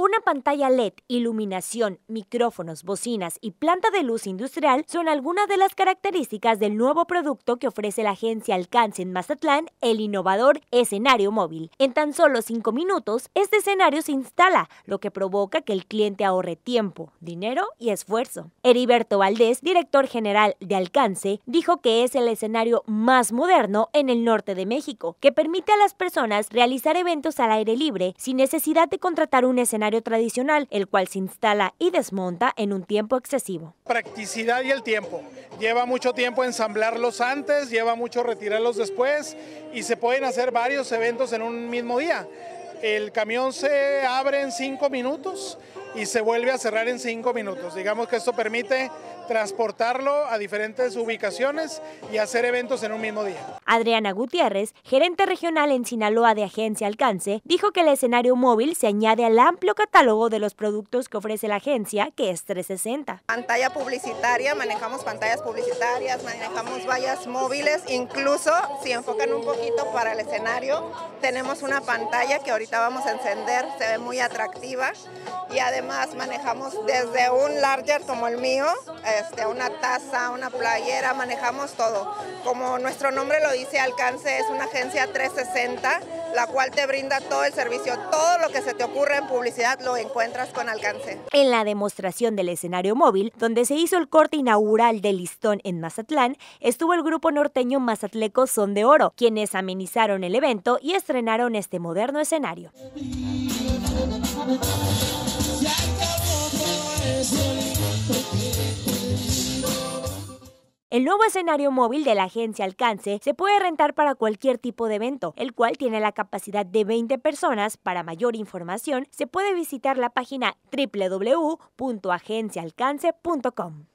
Una pantalla LED, iluminación, micrófonos, bocinas y planta de luz industrial son algunas de las características del nuevo producto que ofrece la agencia Alcance en Mazatlán, el innovador escenario móvil. En tan solo cinco minutos, este escenario se instala, lo que provoca que el cliente ahorre tiempo, dinero y esfuerzo. Heriberto Valdés, director general de Alcance, dijo que es el escenario más moderno en el norte de México, que permite a las personas realizar eventos al aire libre sin necesidad de contratar un escenario tradicional, el cual se instala y desmonta en un tiempo excesivo. Practicidad y el tiempo. Lleva mucho tiempo ensamblarlos antes, lleva mucho retirarlos después y se pueden hacer varios eventos en un mismo día. El camión se abre en cinco minutos y se vuelve a cerrar en cinco minutos. Digamos que esto permite transportarlo a diferentes ubicaciones y hacer eventos en un mismo día. Adriana Gutiérrez, gerente regional en Sinaloa de Agencia Alcance, dijo que el escenario móvil se añade al amplio catálogo de los productos que ofrece la agencia, que es 360. Pantalla publicitaria, manejamos pantallas publicitarias, manejamos vallas móviles, incluso si enfocan un poquito para el escenario, tenemos una pantalla que ahorita vamos a encender, se ve muy atractiva y además además manejamos desde un larger como el mío, este, una taza, una playera, manejamos todo. Como nuestro nombre lo dice, Alcance es una agencia 360, la cual te brinda todo el servicio, todo lo que se te ocurre en publicidad lo encuentras con Alcance. En la demostración del escenario móvil, donde se hizo el corte inaugural del listón en Mazatlán, estuvo el grupo norteño Mazatleco Son de Oro, quienes amenizaron el evento y estrenaron este moderno escenario. El nuevo escenario móvil de la agencia Alcance se puede rentar para cualquier tipo de evento, el cual tiene la capacidad de 20 personas. Para mayor información, se puede visitar la página www.agenciaalcance.com.